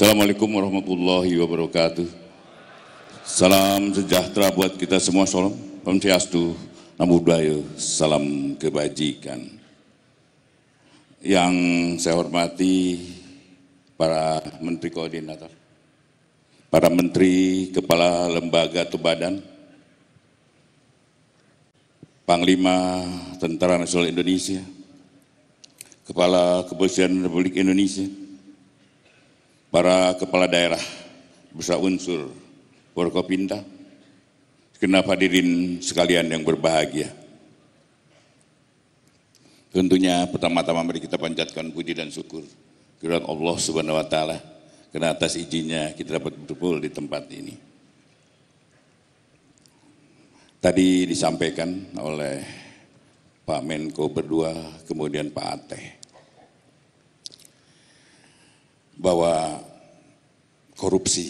Assalamualaikum warahmatullahi wabarakatuh. Salam sejahtera buat kita semua. Salam Pemsiastu, namu Buddhaya, salam kebajikan. Yang saya hormati para menteri koordinator, para menteri kepala lembaga atau badan, Panglima Tentara Nasional Indonesia, Kepala Kepolisian Republik Indonesia, para kepala daerah besar unsur Forkopinda, kenapa hadirin sekalian yang berbahagia. Tentunya pertama-tama mari kita panjatkan puji dan syukur kepada Allah Subhanahu wa taala karena atas izinnya kita dapat berkumpul di tempat ini. Tadi disampaikan oleh Pak Menko berdua, kemudian Pak Ateh bahwa korupsi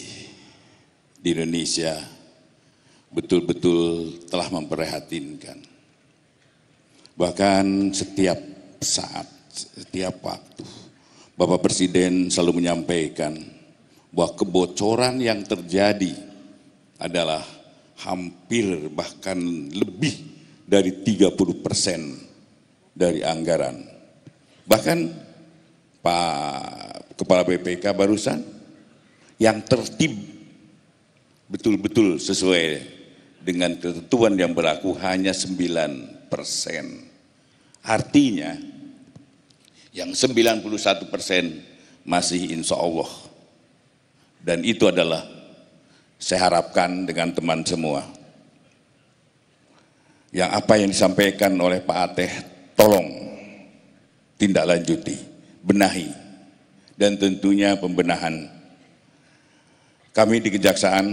di Indonesia betul-betul telah memperhatinkan Bahkan setiap saat, setiap waktu, Bapak Presiden selalu menyampaikan bahwa kebocoran yang terjadi adalah hampir bahkan lebih dari 30 persen dari anggaran. Bahkan Pak Kepala BPK barusan yang tertib betul-betul sesuai dengan ketentuan yang berlaku hanya 9 persen. Artinya yang 91 persen masih insya Allah. Dan itu adalah saya harapkan dengan teman semua. Yang apa yang disampaikan oleh Pak Ateh, tolong tindak lanjuti, benahi. Dan tentunya pembenahan kami di Kejaksaan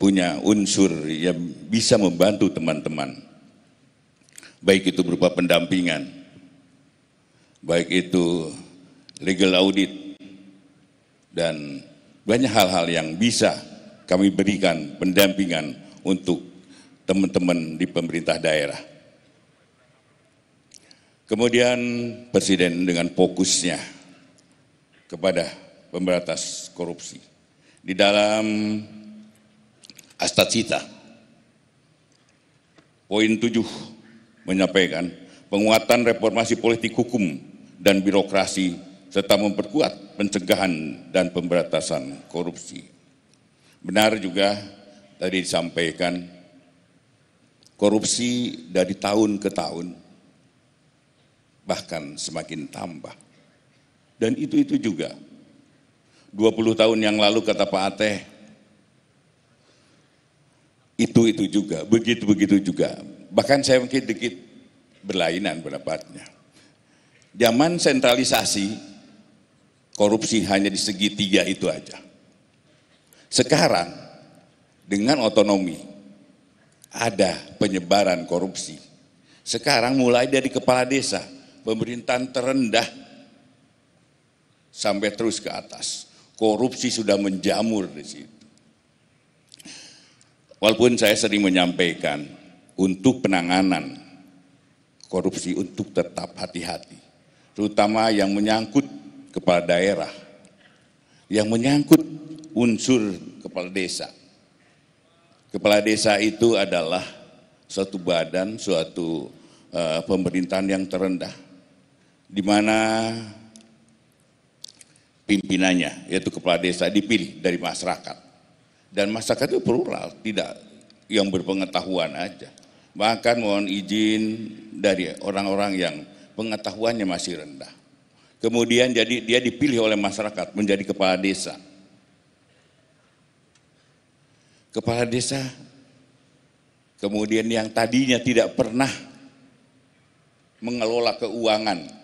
punya unsur yang bisa membantu teman-teman. Baik itu berupa pendampingan, baik itu legal audit, dan banyak hal-hal yang bisa kami berikan pendampingan untuk teman-teman di pemerintah daerah. Kemudian Presiden dengan fokusnya kepada pemberantas korupsi. Di dalam Astacita, poin tujuh menyampaikan penguatan reformasi politik hukum dan birokrasi serta memperkuat pencegahan dan pemberantasan korupsi. Benar juga tadi disampaikan korupsi dari tahun ke tahun bahkan semakin tambah. Dan itu-itu juga 20 tahun yang lalu kata Pak Ateh, itu-itu juga, begitu-begitu juga. Bahkan saya mungkin dikit berlainan pendapatnya. Zaman sentralisasi, korupsi hanya di segitiga itu aja. Sekarang, dengan otonomi, ada penyebaran korupsi. Sekarang mulai dari kepala desa, pemerintahan terendah, sampai terus ke atas. Korupsi sudah menjamur di situ. Walaupun saya sering menyampaikan untuk penanganan korupsi untuk tetap hati-hati, terutama yang menyangkut kepala daerah, yang menyangkut unsur kepala desa. Kepala desa itu adalah suatu badan, suatu uh, pemerintahan yang terendah, di mana pimpinannya, yaitu kepala desa dipilih dari masyarakat. Dan masyarakat itu plural, tidak yang berpengetahuan aja. Bahkan mohon izin dari orang-orang yang pengetahuannya masih rendah. Kemudian jadi dia dipilih oleh masyarakat menjadi kepala desa. Kepala desa kemudian yang tadinya tidak pernah mengelola keuangan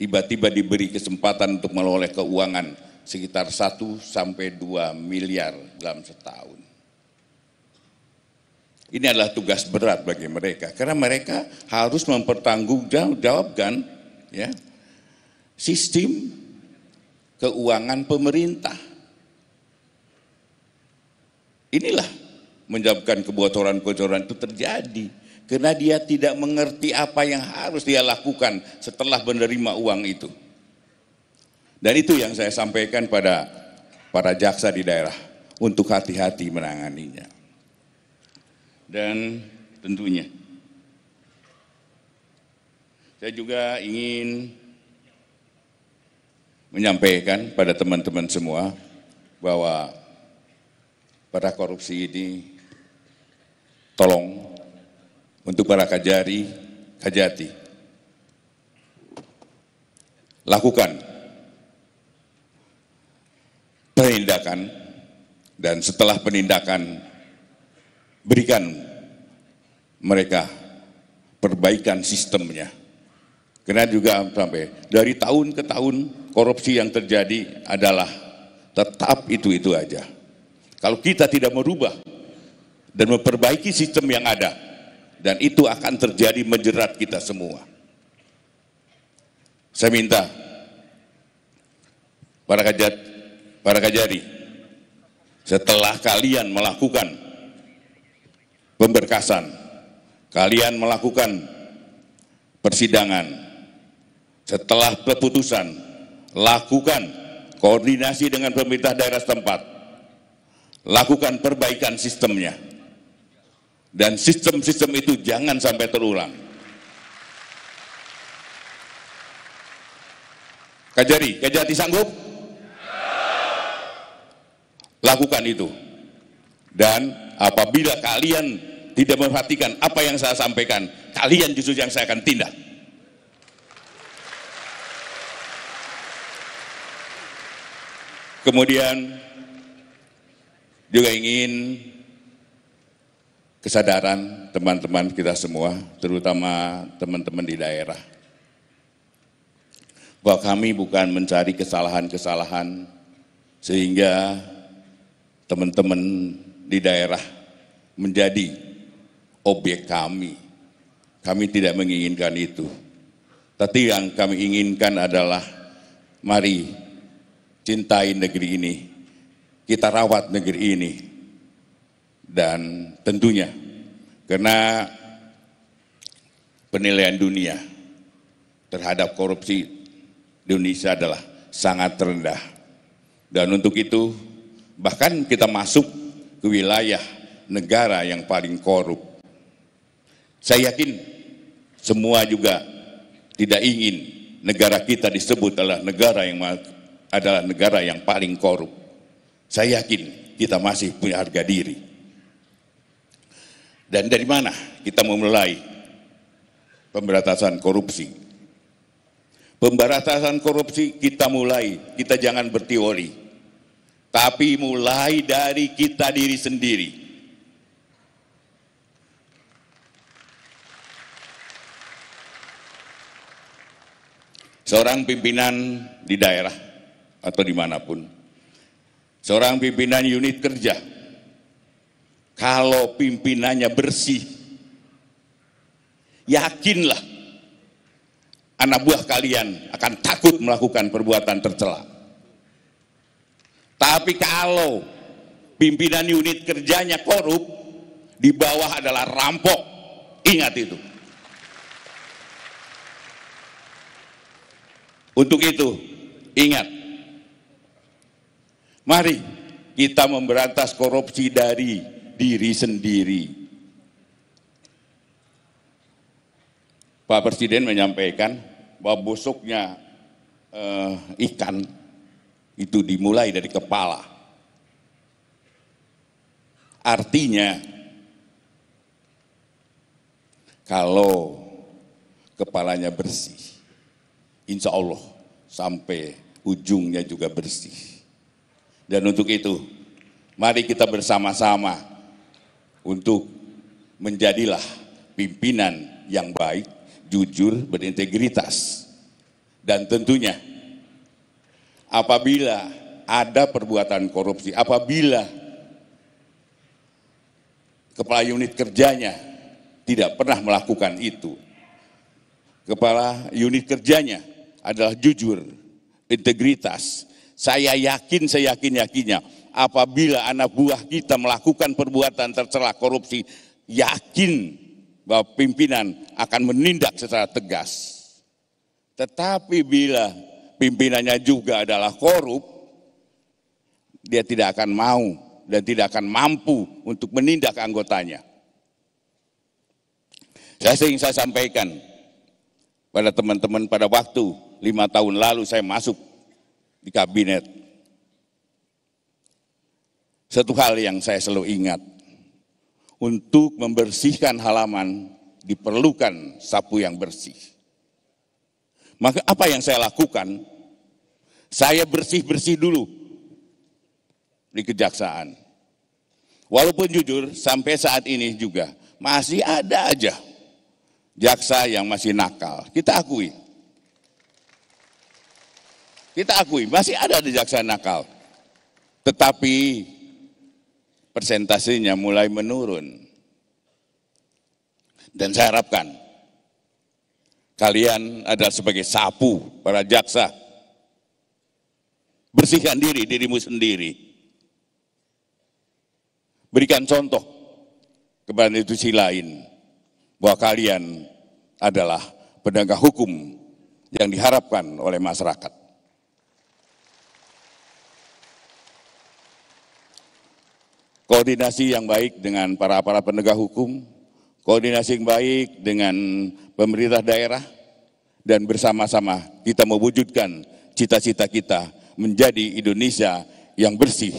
tiba-tiba diberi kesempatan untuk meloleh keuangan sekitar 1 sampai 2 miliar dalam setahun. Ini adalah tugas berat bagi mereka karena mereka harus mempertanggungjawabkan ya sistem keuangan pemerintah. Inilah menyebabkan kebocoran-kebocoran itu terjadi karena dia tidak mengerti apa yang harus dia lakukan setelah menerima uang itu. Dan itu yang saya sampaikan pada para jaksa di daerah untuk hati-hati menanganinya. Dan tentunya saya juga ingin menyampaikan pada teman-teman semua bahwa pada korupsi ini tolong untuk para kajari, kajati. Lakukan penindakan dan setelah penindakan berikan mereka perbaikan sistemnya. Karena juga sampai dari tahun ke tahun korupsi yang terjadi adalah tetap itu-itu aja. Kalau kita tidak merubah dan memperbaiki sistem yang ada, dan itu akan terjadi menjerat kita semua. Saya minta para kajat, para kajari, setelah kalian melakukan pemberkasan, kalian melakukan persidangan, setelah keputusan, lakukan koordinasi dengan pemerintah daerah setempat, lakukan perbaikan sistemnya dan sistem-sistem itu jangan sampai terulang. Kajari, Kajati sanggup? Lakukan itu. Dan apabila kalian tidak memperhatikan apa yang saya sampaikan, kalian justru yang saya akan tindak. Kemudian juga ingin kesadaran teman-teman kita semua, terutama teman-teman di daerah. Bahwa kami bukan mencari kesalahan-kesalahan sehingga teman-teman di daerah menjadi objek kami. Kami tidak menginginkan itu. Tapi yang kami inginkan adalah mari cintai negeri ini. Kita rawat negeri ini dan tentunya karena penilaian dunia terhadap korupsi di Indonesia adalah sangat rendah. Dan untuk itu bahkan kita masuk ke wilayah negara yang paling korup. Saya yakin semua juga tidak ingin negara kita disebut adalah negara yang adalah negara yang paling korup. Saya yakin kita masih punya harga diri dan dari mana kita memulai pemberantasan korupsi? Pemberantasan korupsi kita mulai, kita jangan berteori. Tapi mulai dari kita diri sendiri. Seorang pimpinan di daerah atau dimanapun. Seorang pimpinan unit kerja kalau pimpinannya bersih, yakinlah anak buah kalian akan takut melakukan perbuatan tercela. Tapi kalau pimpinan unit kerjanya korup, di bawah adalah rampok. Ingat itu. Untuk itu, ingat. Mari kita memberantas korupsi dari diri sendiri. Pak Presiden menyampaikan bahwa busuknya eh, ikan itu dimulai dari kepala. Artinya, kalau kepalanya bersih, insya Allah sampai ujungnya juga bersih. Dan untuk itu, mari kita bersama-sama untuk menjadilah pimpinan yang baik, jujur, berintegritas. Dan tentunya apabila ada perbuatan korupsi, apabila kepala unit kerjanya tidak pernah melakukan itu, kepala unit kerjanya adalah jujur, integritas. Saya yakin, saya yakin-yakinnya apabila anak buah kita melakukan perbuatan tercela korupsi, yakin bahwa pimpinan akan menindak secara tegas. Tetapi bila pimpinannya juga adalah korup, dia tidak akan mau dan tidak akan mampu untuk menindak anggotanya. Saya sering saya sampaikan pada teman-teman pada waktu lima tahun lalu saya masuk di kabinet satu hal yang saya selalu ingat, untuk membersihkan halaman diperlukan sapu yang bersih. Maka apa yang saya lakukan? Saya bersih-bersih dulu di kejaksaan. Walaupun jujur sampai saat ini juga masih ada aja jaksa yang masih nakal. Kita akui. Kita akui masih ada di jaksa nakal. Tetapi persentasenya mulai menurun. Dan saya harapkan kalian adalah sebagai sapu para jaksa. Bersihkan diri dirimu sendiri. Berikan contoh kepada institusi lain bahwa kalian adalah penegak hukum yang diharapkan oleh masyarakat. koordinasi yang baik dengan para aparat penegak hukum, koordinasi yang baik dengan pemerintah daerah, dan bersama-sama kita mewujudkan cita-cita kita menjadi Indonesia yang bersih.